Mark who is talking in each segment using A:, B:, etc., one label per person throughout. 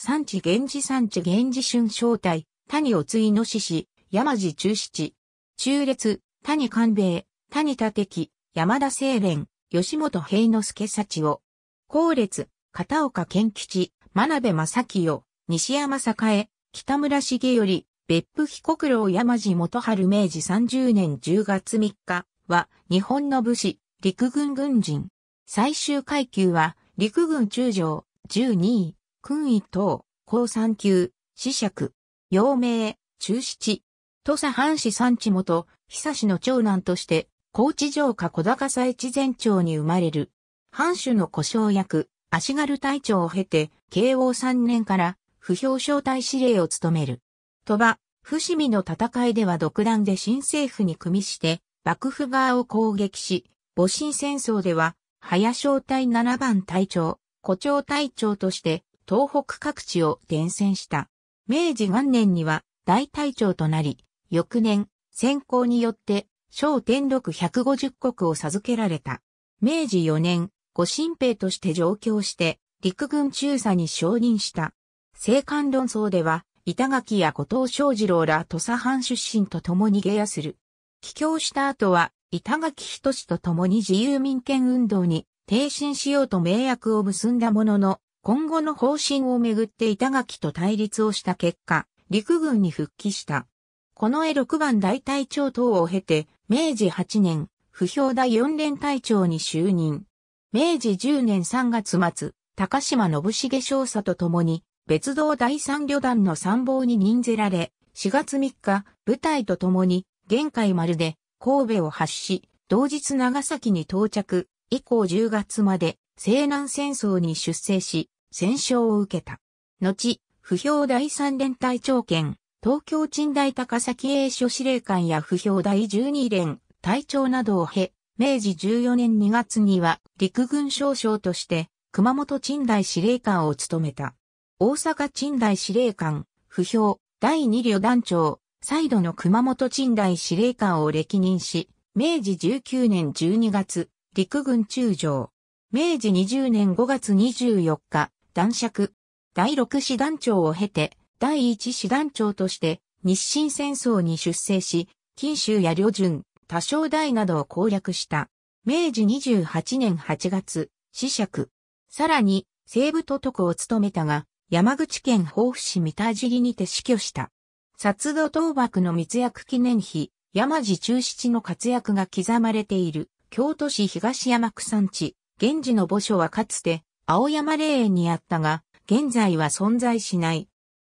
A: 産地源氏産地源氏春正体、谷おついのしし、山地中七、中列、谷官兵衛、谷立敵、山田清廉、吉本平之助幸を、後列、片岡健吉、真鍋正清、西山栄、北村重より、別府彦九郎山地元春明治三十年十月三日は、日本の武士、陸軍軍人。最終階級は、陸軍中将、十二位。勲位等、高三級、死尺、陽明、中七、土佐藩士三地元、久志の長男として、高知城下小高佐越前町に生まれる。藩主の故障役、足軽隊長を経て、慶応三年から、不評招待司令を務める。鳥羽、伏見の戦いでは独断で新政府に組みして、幕府側を攻撃し、戊辰戦争では、早招待七番隊長、古町隊長として、東北各地を伝染した。明治元年には大隊長となり、翌年、先行によって小天禄150国を授けられた。明治4年、御神兵として上京して、陸軍中佐に承認した。青函論争では、板垣や後藤正二郎ら土佐藩出身と共に下野する。帰郷した後は、板垣仁と共に自由民権運動に挺身しようと名約を結んだものの、今後の方針をめぐって板垣と対立をした結果、陸軍に復帰した。この絵6番大隊長等を経て、明治8年、不評第4連隊長に就任。明治10年3月末、高島信重少佐と共に、別動第三旅団の参謀に任ぜられ、4月3日、部隊と共に、玄海丸で、神戸を発し、同日長崎に到着、以降10月まで、西南戦争に出征し、戦勝を受けた。後、不評第三連隊長権、東京鎮大高崎英所司令官や不評第十二連隊長などを経、明治14年2月には陸軍少将として熊本鎮大司令官を務めた。大阪鎮大司令官、不評、第二旅団長、再度の熊本鎮大司令官を歴任し、明治19年12月、陸軍中将。明治20年5月24日、男爵、第6師団長を経て、第1師団長として日清戦争に出征し、錦州や旅順、多少大などを攻略した。明治28年8月、死爵。さらに、西部都督を務めたが、山口県防府市三田尻にて死去した。殺土倒幕の密約記念碑、山地中七の活躍が刻まれている、京都市東山区山地、現地の墓所はかつて、青山霊園にあったが、現在は存在しない。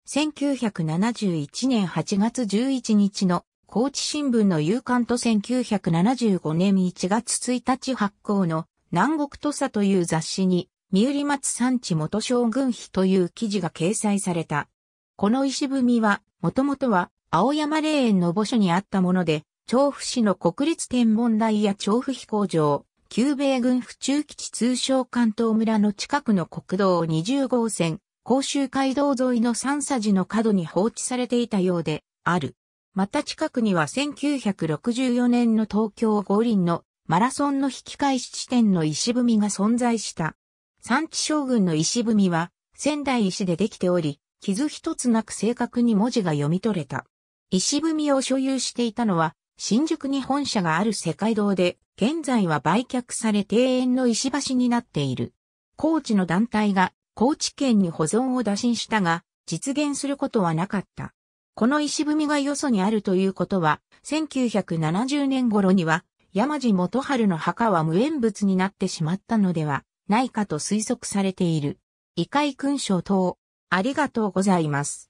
A: 1971年8月11日の高知新聞の夕刊と1975年1月1日発行の南国土佐という雑誌に三浦松山地元将軍碑という記事が掲載された。この石踏みは、もともとは青山霊園の墓所にあったもので、調布市の国立天文台や調布飛行場、旧米軍府中基地通称関東村の近くの国道20号線、甲州街道沿いの三佐寺の角に放置されていたようである。また近くには1964年の東京五輪のマラソンの引き返し地点の石踏みが存在した。産地将軍の石踏みは仙台石でできており、傷一つなく正確に文字が読み取れた。石踏みを所有していたのは新宿に本社がある世界堂で現在は売却され庭園の石橋になっている。高知の団体が高知県に保存を打診したが、実現することはなかった。この石踏みがよそにあるということは、1970年頃には、山地元春の墓は無縁物になってしまったのではないかと推測されている。異界勲章等、ありがとうございます。